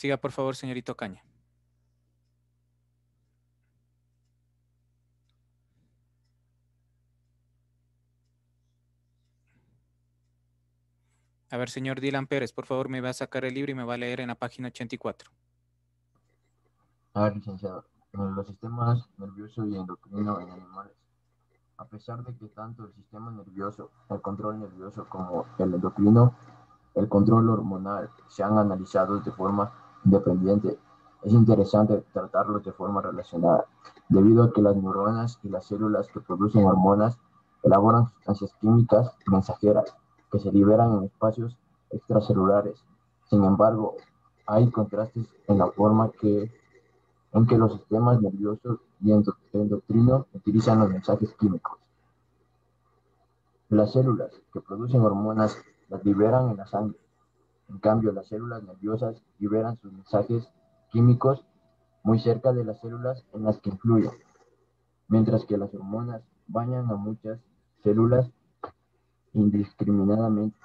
Siga, por favor, señorito Caña. A ver, señor Dylan Pérez, por favor, me va a sacar el libro y me va a leer en la página 84. A ver, licenciado. En los sistemas nervioso y endocrino en animales. A pesar de que tanto el sistema nervioso, el control nervioso como el endocrino, el control hormonal se han analizado de forma dependiente, es interesante tratarlos de forma relacionada, debido a que las neuronas y las células que producen hormonas elaboran sustancias químicas mensajeras que se liberan en espacios extracelulares. Sin embargo, hay contrastes en la forma en que los sistemas nerviosos y endocrinos utilizan los mensajes químicos. Las células que producen hormonas las liberan en la sangre en cambio, las células nerviosas liberan sus mensajes químicos muy cerca de las células en las que influyen, mientras que las hormonas bañan a muchas células indiscriminadamente.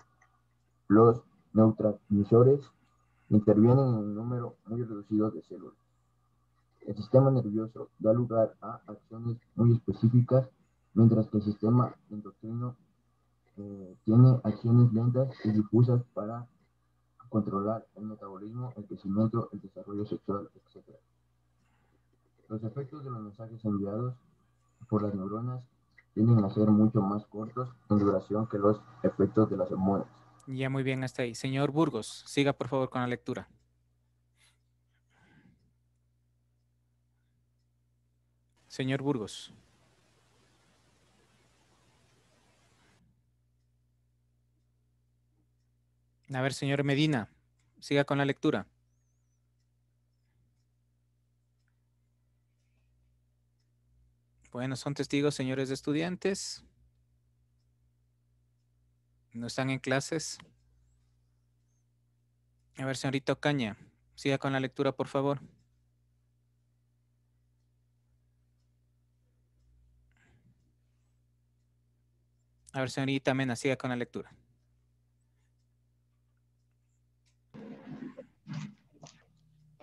Los neurotransmisores intervienen en un número muy reducido de células. El sistema nervioso da lugar a acciones muy específicas, mientras que el sistema endocrino eh, tiene acciones lentas y difusas para controlar el metabolismo, el crecimiento, el desarrollo sexual, etc. Los efectos de los mensajes enviados por las neuronas tienden a ser mucho más cortos en duración que los efectos de las hormonas. Ya muy bien, hasta ahí. Señor Burgos, siga por favor con la lectura. Señor Burgos. A ver, señor Medina, siga con la lectura. Bueno, son testigos, señores estudiantes. No están en clases. A ver, señorita Caña, siga con la lectura, por favor. A ver, señorita Mena, siga con la lectura.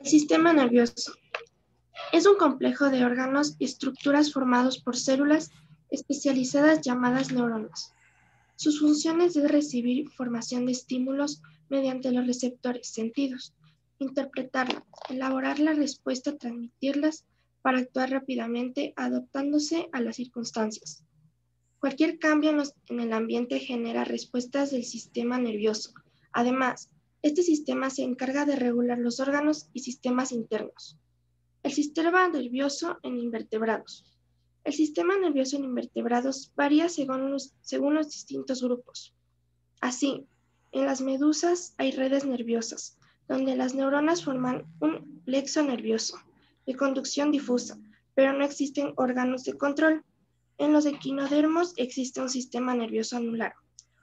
El sistema nervioso es un complejo de órganos y estructuras formados por células especializadas llamadas neuronas. Sus funciones es recibir información de estímulos mediante los receptores sentidos, interpretarla, elaborar la respuesta, transmitirlas para actuar rápidamente adaptándose a las circunstancias. Cualquier cambio en el ambiente genera respuestas del sistema nervioso. Además, este sistema se encarga de regular los órganos y sistemas internos. El sistema nervioso en invertebrados. El sistema nervioso en invertebrados varía según los, según los distintos grupos. Así, en las medusas hay redes nerviosas, donde las neuronas forman un plexo nervioso de conducción difusa, pero no existen órganos de control. En los equinodermos existe un sistema nervioso anular,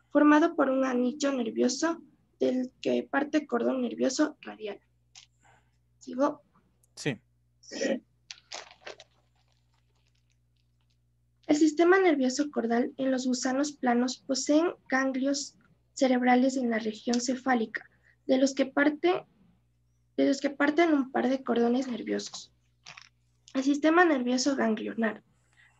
formado por un anillo nervioso del que parte cordón nervioso radial. ¿Sigo? Sí. El sistema nervioso cordal en los gusanos planos poseen ganglios cerebrales en la región cefálica, de los que, parte, de los que parten un par de cordones nerviosos. El sistema nervioso ganglionar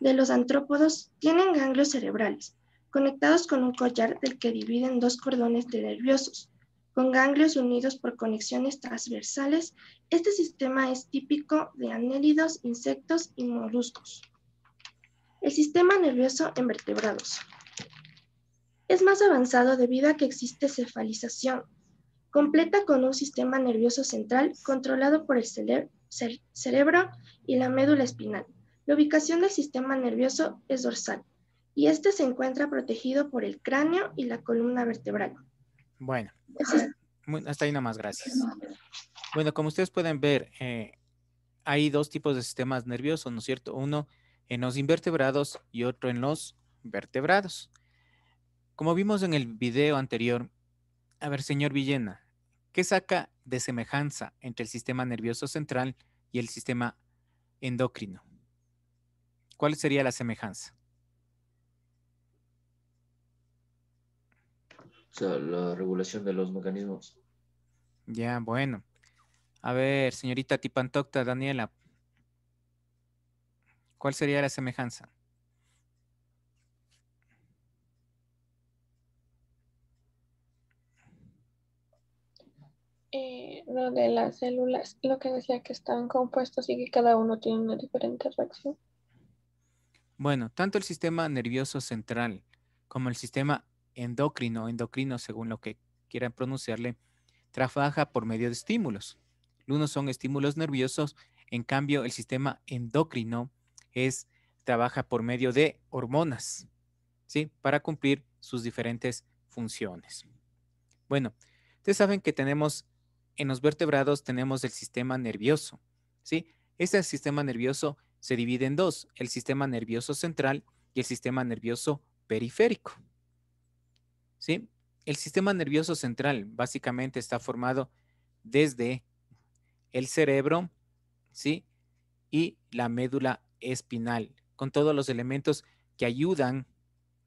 de los antrópodos tienen ganglios cerebrales, conectados con un collar del que dividen dos cordones de nerviosos, con ganglios unidos por conexiones transversales. Este sistema es típico de anélidos, insectos y moluscos. El sistema nervioso en vertebrados. Es más avanzado debido a que existe cefalización, completa con un sistema nervioso central controlado por el cerebro y la médula espinal. La ubicación del sistema nervioso es dorsal, y este se encuentra protegido por el cráneo y la columna vertebral. Bueno, hasta ahí más, gracias. Bueno, como ustedes pueden ver, eh, hay dos tipos de sistemas nerviosos, ¿no es cierto? Uno en los invertebrados y otro en los vertebrados. Como vimos en el video anterior, a ver, señor Villena, ¿qué saca de semejanza entre el sistema nervioso central y el sistema endocrino? ¿Cuál sería la semejanza? o sea, la regulación de los mecanismos. Ya, bueno. A ver, señorita Tipantocta, Daniela, ¿cuál sería la semejanza? Eh, lo de las células, lo que decía que están compuestos y que cada uno tiene una diferente reacción. Bueno, tanto el sistema nervioso central como el sistema endocrino, endocrino según lo que quieran pronunciarle, trabaja por medio de estímulos. Uno son estímulos nerviosos, en cambio el sistema endocrino es trabaja por medio de hormonas, ¿sí? Para cumplir sus diferentes funciones. Bueno, ustedes saben que tenemos en los vertebrados tenemos el sistema nervioso, ¿sí? Este sistema nervioso se divide en dos, el sistema nervioso central y el sistema nervioso periférico. ¿sí? El sistema nervioso central básicamente está formado desde el cerebro, ¿sí? Y la médula espinal, con todos los elementos que ayudan,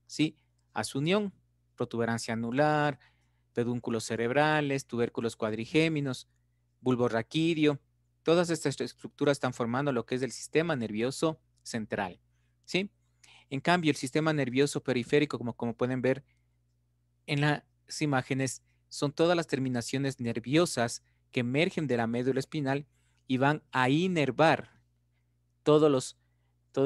¿sí? A su unión, protuberancia anular, pedúnculos cerebrales, tubérculos cuadrigéminos, bulbo raquídeo, todas estas estructuras están formando lo que es el sistema nervioso central, ¿sí? En cambio, el sistema nervioso periférico, como, como pueden ver, en las imágenes son todas las terminaciones nerviosas que emergen de la médula espinal y van a inervar todas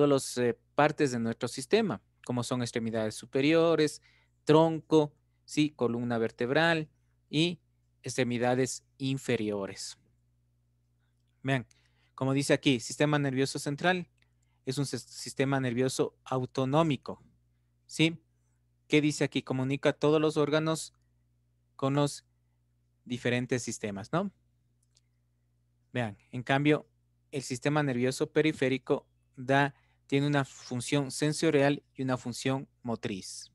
las eh, partes de nuestro sistema, como son extremidades superiores, tronco, sí, columna vertebral y extremidades inferiores. Vean, como dice aquí, sistema nervioso central es un sistema nervioso autonómico, ¿sí? ¿Qué dice aquí? Comunica todos los órganos con los diferentes sistemas, ¿no? Vean, en cambio, el sistema nervioso periférico da, tiene una función sensorial y una función motriz.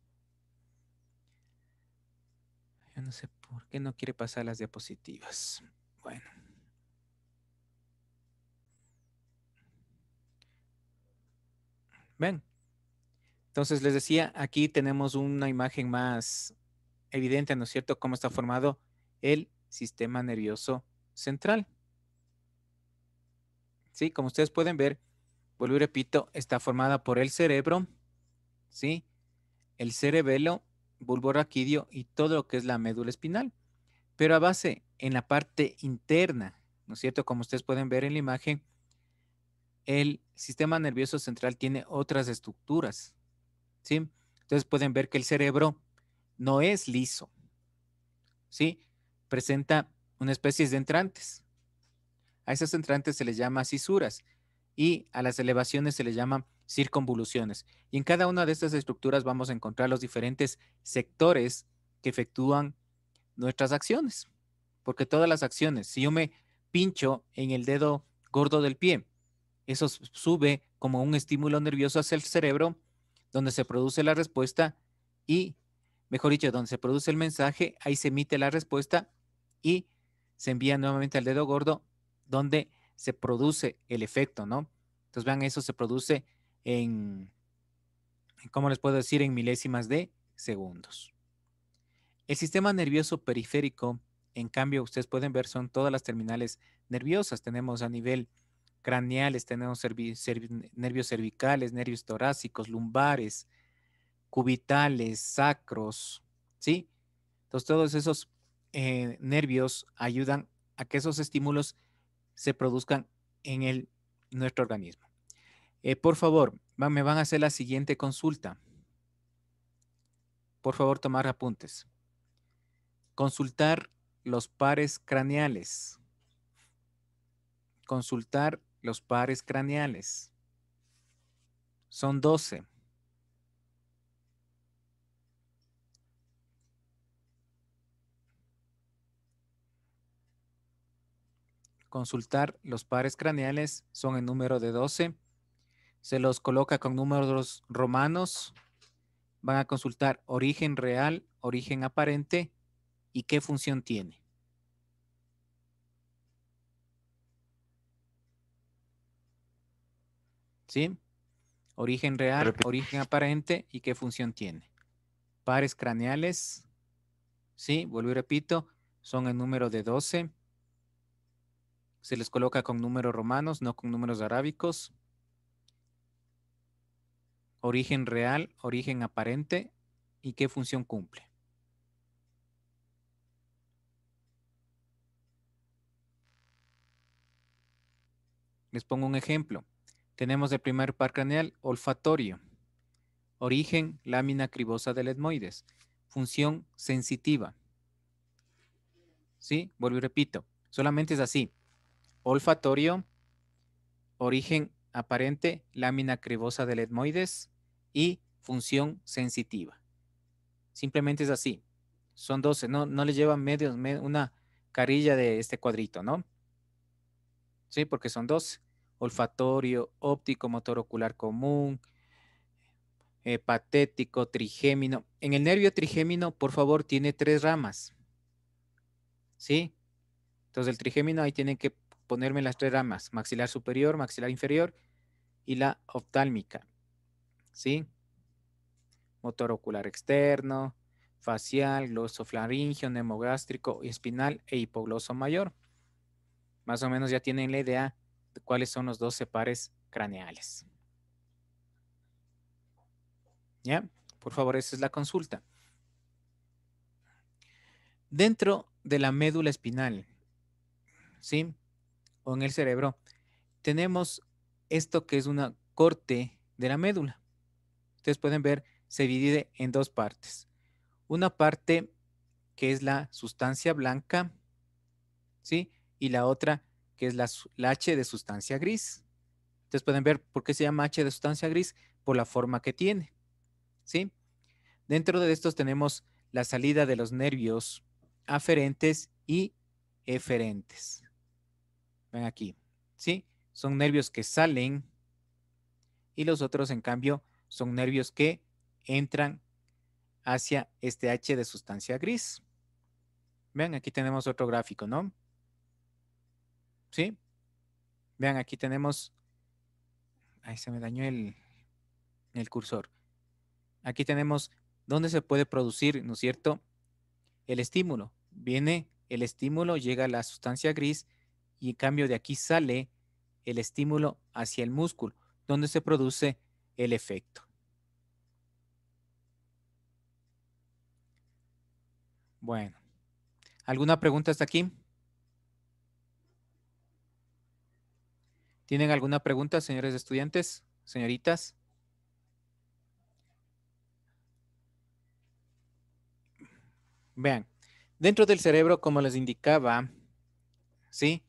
Yo no sé por qué no quiere pasar las diapositivas. Bueno. Ven, entonces les decía, aquí tenemos una imagen más evidente, ¿no es cierto?, cómo está formado el sistema nervioso central. ¿Sí? Como ustedes pueden ver, vuelvo y repito, está formada por el cerebro, ¿sí? El cerebelo, bulbo raquídeo y todo lo que es la médula espinal. Pero a base en la parte interna, ¿no es cierto? Como ustedes pueden ver en la imagen, el sistema nervioso central tiene otras estructuras, entonces pueden ver que el cerebro no es liso, ¿sí? Presenta una especie de entrantes. A esas entrantes se les llama cisuras y a las elevaciones se les llama circunvoluciones. Y en cada una de estas estructuras vamos a encontrar los diferentes sectores que efectúan nuestras acciones. Porque todas las acciones, si yo me pincho en el dedo gordo del pie, eso sube como un estímulo nervioso hacia el cerebro donde se produce la respuesta y, mejor dicho, donde se produce el mensaje, ahí se emite la respuesta y se envía nuevamente al dedo gordo donde se produce el efecto, ¿no? Entonces, vean, eso se produce en, ¿cómo les puedo decir? En milésimas de segundos. El sistema nervioso periférico, en cambio, ustedes pueden ver, son todas las terminales nerviosas. Tenemos a nivel craneales, tenemos nervios cervicales, nervios torácicos, lumbares, cubitales, sacros, ¿sí? Entonces todos esos eh, nervios ayudan a que esos estímulos se produzcan en el, nuestro organismo. Eh, por favor, me van a hacer la siguiente consulta. Por favor, tomar apuntes. Consultar los pares craneales. Consultar los pares craneales. Son 12. Consultar los pares craneales son el número de 12. Se los coloca con números romanos. Van a consultar origen real, origen aparente y qué función tiene. ¿sí? Origen real, origen aparente y qué función tiene. Pares craneales, ¿sí? Vuelvo y repito, son el número de 12. Se les coloca con números romanos, no con números arábicos. Origen real, origen aparente y qué función cumple. Les pongo un ejemplo. Tenemos el primer par craneal olfatorio. Origen, lámina cribosa del etmoides. Función sensitiva. ¿Sí? Vuelvo y repito. Solamente es así. Olfatorio, origen aparente, lámina cribosa del etmoides y función sensitiva. Simplemente es así. Son 12. No, no le llevan medios, una carilla de este cuadrito, ¿no? Sí, porque son 12 olfatorio, óptico, motor ocular común, hepatético, eh, trigémino. En el nervio trigémino, por favor, tiene tres ramas. ¿Sí? Entonces el trigémino ahí tienen que ponerme las tres ramas, maxilar superior, maxilar inferior y la oftálmica. ¿Sí? Motor ocular externo, facial, glosoflaringio, nemogástrico, espinal e hipogloso mayor. Más o menos ya tienen la idea cuáles son los 12 pares craneales. ¿Ya? Por favor, esa es la consulta. Dentro de la médula espinal, ¿sí? O en el cerebro, tenemos esto que es una corte de la médula. Ustedes pueden ver, se divide en dos partes. Una parte que es la sustancia blanca, ¿sí? Y la otra que es la, H de sustancia gris. Entonces pueden ver por qué se llama H de sustancia gris, por la forma que tiene. ¿sí? Dentro de estos tenemos la salida de los nervios aferentes y eferentes. Ven aquí, ¿sí? Son nervios que salen y los otros, en cambio, son nervios que entran hacia este H de sustancia gris. Ven, aquí tenemos otro gráfico, ¿no? ¿sí? Vean, aquí tenemos, ahí se me dañó el, el cursor. Aquí tenemos dónde se puede producir, ¿no es cierto? El estímulo. Viene el estímulo, llega a la sustancia gris y en cambio de aquí sale el estímulo hacia el músculo, donde se produce el efecto. Bueno, ¿alguna pregunta hasta aquí? ¿Tienen alguna pregunta, señores estudiantes, señoritas? Vean, dentro del cerebro, como les indicaba, ¿sí?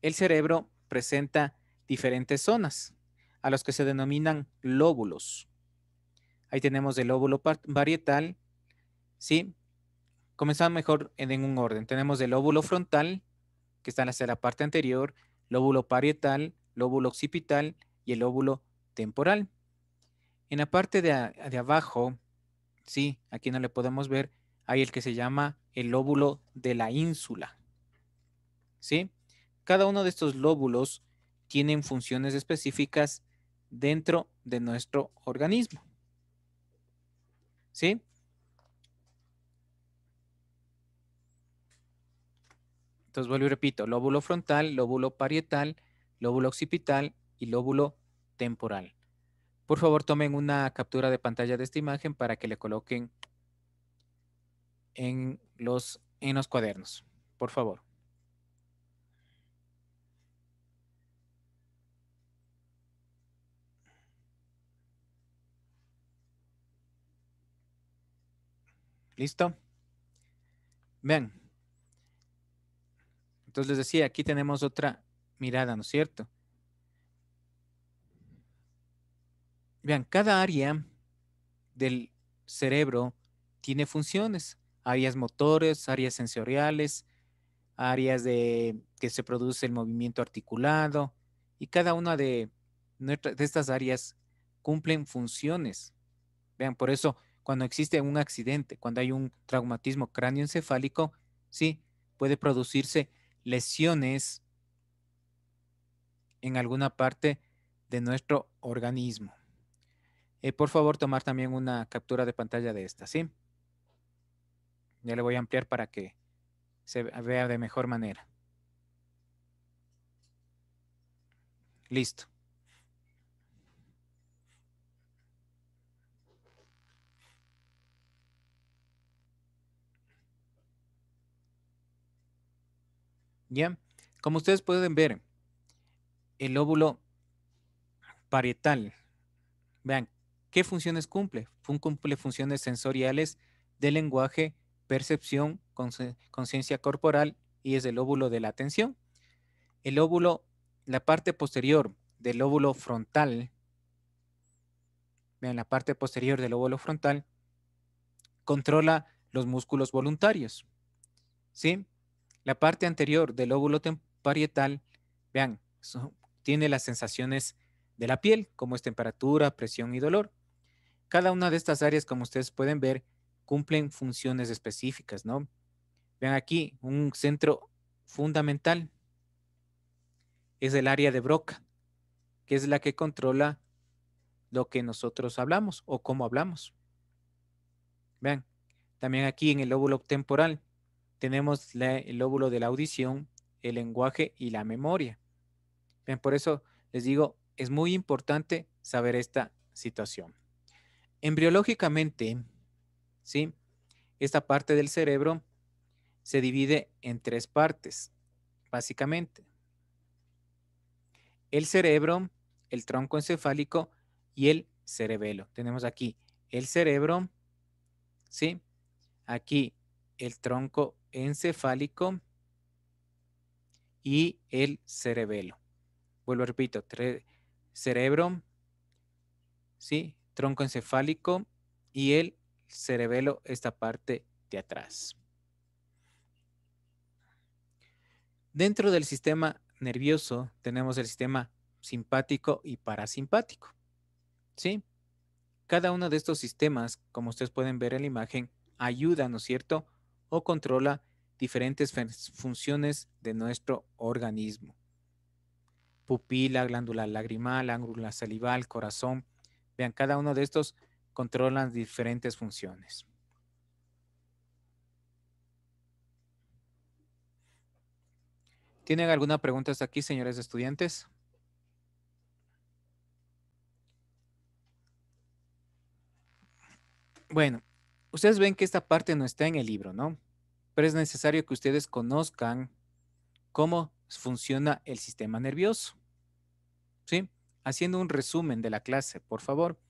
El cerebro presenta diferentes zonas a las que se denominan lóbulos. Ahí tenemos el lóbulo varietal, ¿sí? Comenzamos mejor en, un orden. Tenemos el lóbulo frontal, que está hacia la parte anterior, lóbulo parietal, lóbulo occipital y el lóbulo temporal. En la parte de, de abajo, sí, aquí no le podemos ver, hay el que se llama el lóbulo de la ínsula. ¿Sí? Cada uno de estos lóbulos tienen funciones específicas dentro de nuestro organismo. ¿Sí? Entonces vuelvo y repito, lóbulo frontal, lóbulo parietal, lóbulo occipital y lóbulo temporal. Por favor, tomen una captura de pantalla de esta imagen para que le coloquen en los, en los cuadernos. Por favor. ¿Listo? Vean, entonces les decía, aquí tenemos otra mirada, ¿no es cierto? Vean, cada área del cerebro tiene funciones, áreas motores, áreas sensoriales, áreas de que se produce el movimiento articulado y cada una de, de estas áreas cumplen funciones. Vean, por eso cuando existe un accidente, cuando hay un traumatismo cráneoencefálico, sí, puede producirse lesiones en alguna parte de nuestro organismo. Eh, por favor, tomar también una captura de pantalla de esta, ¿sí? Ya le voy a ampliar para que se vea de mejor manera. Listo. Como ustedes pueden ver, el óvulo parietal, vean, ¿qué funciones cumple? Cumple funciones sensoriales de lenguaje, percepción, conciencia corporal y es el óvulo de la atención. El óvulo, la parte posterior del óvulo frontal, vean, la parte posterior del óvulo frontal controla los músculos voluntarios, ¿sí? La parte anterior del lóbulo parietal, vean, tiene las sensaciones de la piel, como es temperatura, presión y dolor. Cada una de estas áreas, como ustedes pueden ver, cumplen funciones específicas, ¿no? Vean aquí, un centro fundamental es el área de Broca, que es la que controla lo que nosotros hablamos o cómo hablamos. Vean, también aquí en el lóbulo temporal tenemos el lóbulo de la audición, el lenguaje y la memoria. por eso les digo, es muy importante saber esta situación. Embriológicamente, ¿sí? esta parte del cerebro se divide en tres partes, básicamente. El cerebro, el tronco encefálico y el cerebelo. Tenemos aquí el cerebro, ¿sí? Aquí el tronco encefálico y el cerebelo. Vuelvo, a repito, cerebro, ¿sí? tronco encefálico y el cerebelo, esta parte de atrás. Dentro del sistema nervioso tenemos el sistema simpático y parasimpático. ¿Sí? Cada uno de estos sistemas, como ustedes pueden ver en la imagen, ayuda, ¿no es cierto?, o controla diferentes funciones de nuestro organismo. Pupila, glándula lagrimal, glándula salival, corazón. Vean, cada uno de estos controlan diferentes funciones. ¿Tienen alguna pregunta hasta aquí, señores estudiantes? Bueno, Ustedes ven que esta parte no está en el libro, ¿no? Pero es necesario que ustedes conozcan cómo funciona el sistema nervioso. ¿Sí? Haciendo un resumen de la clase, por favor.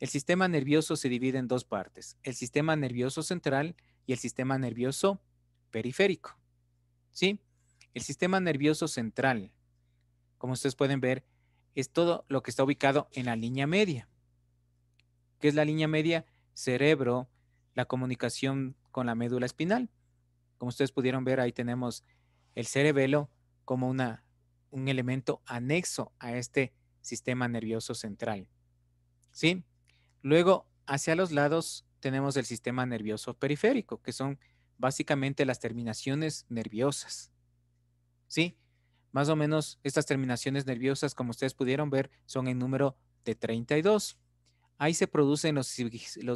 El sistema nervioso se divide en dos partes, el sistema nervioso central y el sistema nervioso periférico. ¿Sí? El sistema nervioso central, como ustedes pueden ver, es todo lo que está ubicado en la línea media. ¿Qué es la línea media? Cerebro, la comunicación con la médula espinal. Como ustedes pudieron ver, ahí tenemos el cerebelo como una, un elemento anexo a este sistema nervioso central. ¿Sí? Luego, hacia los lados tenemos el sistema nervioso periférico, que son básicamente las terminaciones nerviosas. ¿Sí? Más o menos estas terminaciones nerviosas, como ustedes pudieron ver, son en número de 32. Ahí se producen los,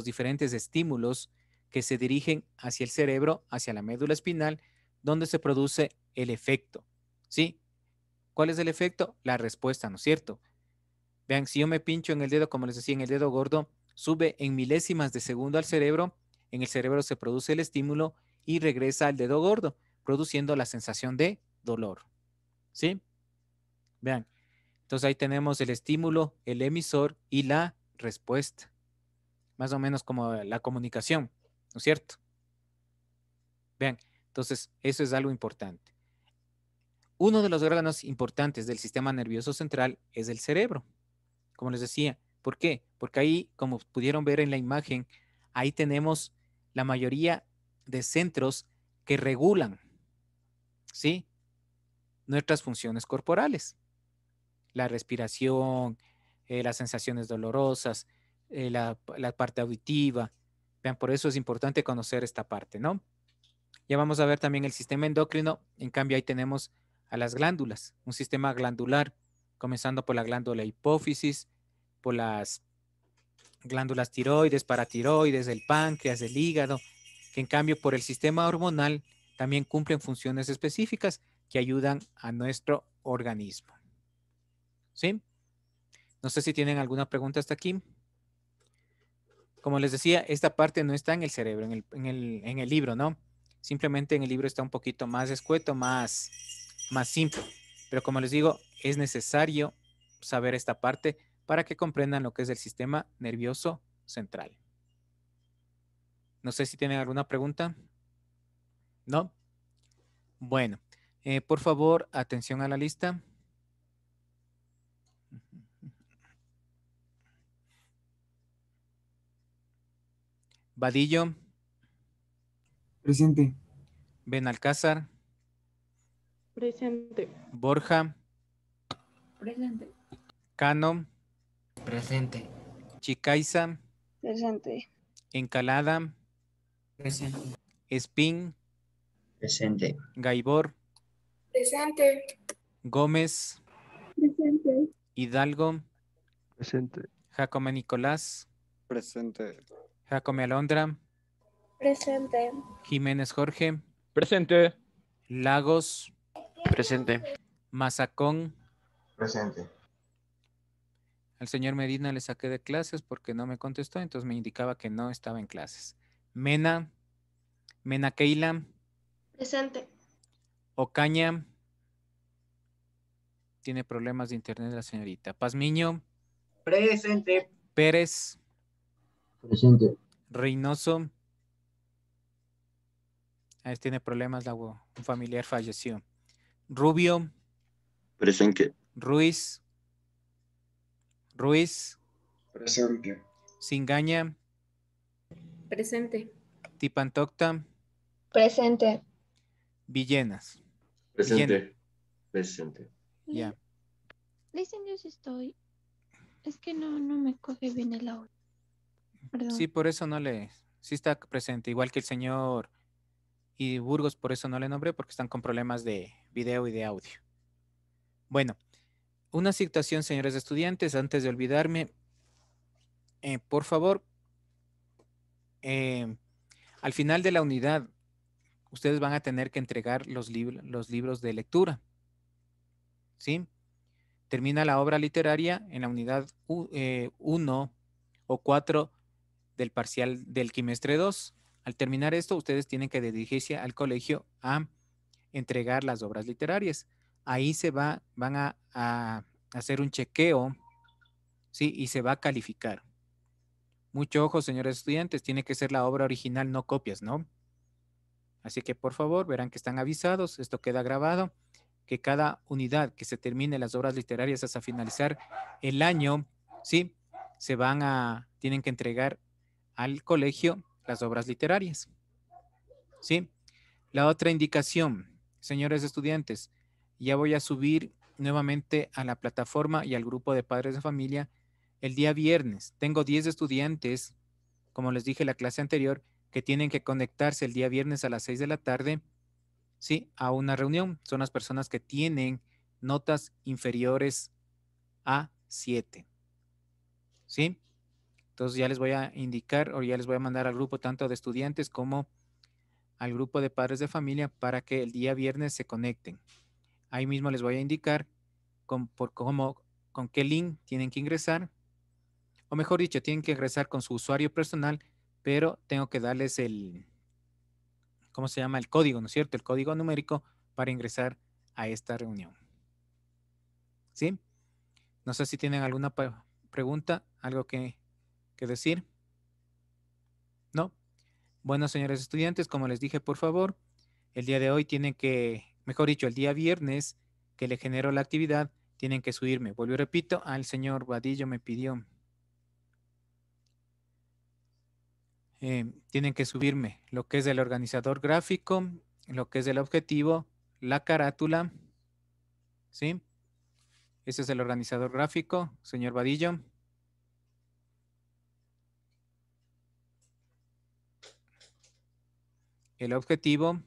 diferentes estímulos que se dirigen hacia el cerebro, hacia la médula espinal, donde se produce el efecto. ¿Sí? ¿Cuál es el efecto? La respuesta, ¿no es cierto? Vean, si yo me pincho en el dedo, como les decía, en el dedo gordo, sube en milésimas de segundo al cerebro, en el cerebro se produce el estímulo y regresa al dedo gordo, produciendo la sensación de dolor. ¿Sí? Vean, entonces ahí tenemos el estímulo, el emisor y la respuesta. Más o menos como la comunicación, ¿no es cierto? Vean, entonces eso es algo importante. Uno de los órganos importantes del sistema nervioso central es el cerebro, como les decía. ¿Por qué? Porque ahí, como pudieron ver en la imagen, ahí tenemos la mayoría de centros que regulan, ¿sí? Nuestras funciones corporales, la respiración, eh, las sensaciones dolorosas, eh, la, parte auditiva. Vean, por eso es importante conocer esta parte, ¿no? Ya vamos a ver también el sistema endocrino. En cambio, ahí tenemos a las glándulas, un sistema glandular, comenzando por la glándula hipófisis, por las glándulas tiroides, paratiroides, el páncreas, el hígado, que en cambio por el sistema hormonal también cumplen funciones específicas que ayudan a nuestro organismo. ¿Sí? No sé si tienen alguna pregunta hasta aquí. Como les decía, esta parte no está en el cerebro, en el, libro, ¿no? Simplemente en el libro está un poquito más escueto, más, más simple. Pero como les digo, es necesario saber esta parte para que comprendan lo que es el sistema nervioso central. No sé si tienen alguna pregunta. ¿No? Bueno, eh, por favor, atención a la lista. Vadillo. Presente. Benalcázar. Presente. Borja. Presente. Cano. Presente. Chicaiza. Presente. Encalada. Presente. Espín. Presente. Gaibor. Presente. Gómez. Presente. Hidalgo. Presente. Jacoma Nicolás. Presente. Jacome Alondra. Presente. Jiménez Jorge. Presente. Lagos. Presente. Mazacón. Presente. Al señor Medina le saqué de clases porque no me contestó, entonces me indicaba que no estaba en clases. Mena. Mena Keila. Presente. Ocaña. Tiene problemas de internet la señorita. Pazmiño. Presente. Pérez. Presente. Reynoso. tiene problemas, la, un familiar falleció. Rubio. Presente. Ruiz. Ruiz. Presente. Singaña. Presente. Tipantocta. Presente. Villenas. Presente. Presente. Ya. Dicen yo si estoy. Es que no, no me coge bien el audio. Sí, por eso no le, sí está presente, igual que el señor y Burgos, por eso no le nombré, porque están con problemas de video y de audio. Bueno, una situación, señores estudiantes, antes de olvidarme, eh, por favor, eh, al final de la unidad, ustedes van a tener que entregar los, los libros de lectura. ¿Sí? Termina la obra literaria en la unidad 1 eh, o 4 del parcial del quimestre 2. Al terminar esto, ustedes tienen que dirigirse al colegio a entregar las obras literarias. Ahí se va, van a, a hacer un chequeo ¿sí? y se va a calificar. Mucho ojo, señores estudiantes, tiene que ser la obra original, no copias, ¿no? Así que por favor, verán que están avisados, esto queda grabado, que cada unidad que se termine las obras literarias hasta finalizar el año, ¿sí? Se van a, tienen que entregar al colegio las obras literarias. ¿Sí? La otra indicación, señores estudiantes, ya voy a subir nuevamente a la plataforma y al grupo de padres de familia el día viernes. Tengo 10 estudiantes, como les dije en la clase anterior, que tienen que conectarse el día viernes a las 6 de la tarde, ¿sí? A una reunión. Son las personas que tienen notas inferiores a 7. ¿Sí? Entonces ya les voy a indicar o ya les voy a mandar al grupo tanto de estudiantes como al grupo de padres de familia para que el día viernes se conecten. Ahí mismo les voy a indicar con, por cómo, con qué link tienen que ingresar. O mejor dicho, tienen que ingresar con su usuario personal, pero tengo que darles el, ¿cómo se llama? El código, ¿no es cierto? El código numérico para ingresar a esta reunión. ¿Sí? No sé si tienen alguna pregunta, algo que que decir? ¿No? Bueno, señores estudiantes, como les dije, por favor, el día de hoy tienen que, mejor dicho, el día viernes que le generó la actividad, tienen que subirme. Vuelvo y repito, al señor Vadillo me pidió. Eh, tienen que subirme lo que es del organizador gráfico, lo que es el objetivo, la carátula, ¿sí? Ese es el organizador gráfico, señor Vadillo. el objetivo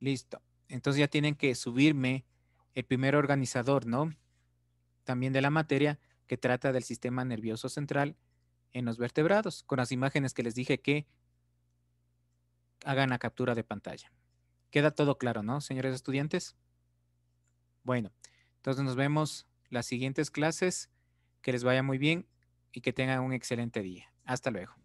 Listo. Entonces ya tienen que subirme el primer organizador, ¿no? También de la materia que trata del sistema nervioso central en los vertebrados, con las imágenes que les dije que hagan la captura de pantalla. Queda todo claro, ¿no, señores estudiantes? Bueno, entonces nos vemos las siguientes clases. Que les vaya muy bien y que tengan un excelente día. Hasta luego.